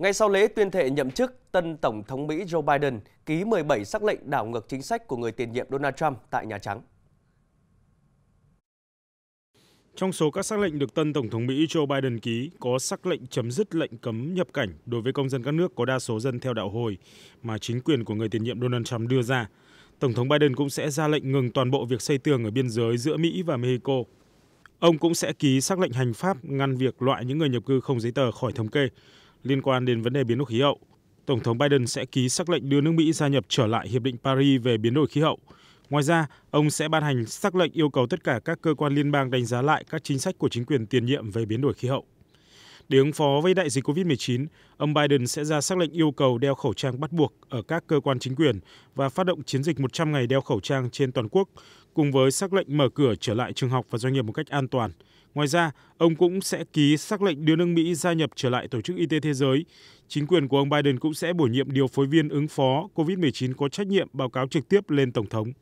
Ngay sau lễ tuyên thệ nhậm chức, tân Tổng thống Mỹ Joe Biden ký 17 sắc lệnh đảo ngược chính sách của người tiền nhiệm Donald Trump tại Nhà Trắng. Trong số các sắc lệnh được tân Tổng thống Mỹ Joe Biden ký có sắc lệnh chấm dứt lệnh cấm nhập cảnh đối với công dân các nước có đa số dân theo đạo hồi mà chính quyền của người tiền nhiệm Donald Trump đưa ra. Tổng thống Biden cũng sẽ ra lệnh ngừng toàn bộ việc xây tường ở biên giới giữa Mỹ và Mexico. Ông cũng sẽ ký sắc lệnh hành pháp ngăn việc loại những người nhập cư không giấy tờ khỏi thống kê liên quan đến vấn đề biến đổi khí hậu tổng thống biden sẽ ký xác lệnh đưa nước mỹ gia nhập trở lại hiệp định paris về biến đổi khí hậu ngoài ra ông sẽ ban hành xác lệnh yêu cầu tất cả các cơ quan liên bang đánh giá lại các chính sách của chính quyền tiền nhiệm về biến đổi khí hậu để ứng phó với đại dịch covid 19 ông biden sẽ ra xác lệnh yêu cầu đeo khẩu trang bắt buộc ở các cơ quan chính quyền và phát động chiến dịch 100 ngày đeo khẩu trang trên toàn quốc cùng với xác lệnh mở cửa trở lại trường học và doanh nghiệp một cách an toàn ngoài ra ông cũng sẽ ký xác lệnh đưa nước mỹ gia nhập trở lại tổ chức y tế thế giới chính quyền của ông biden cũng sẽ bổ nhiệm điều phối viên ứng phó covid 19 có trách nhiệm báo cáo trực tiếp lên tổng thống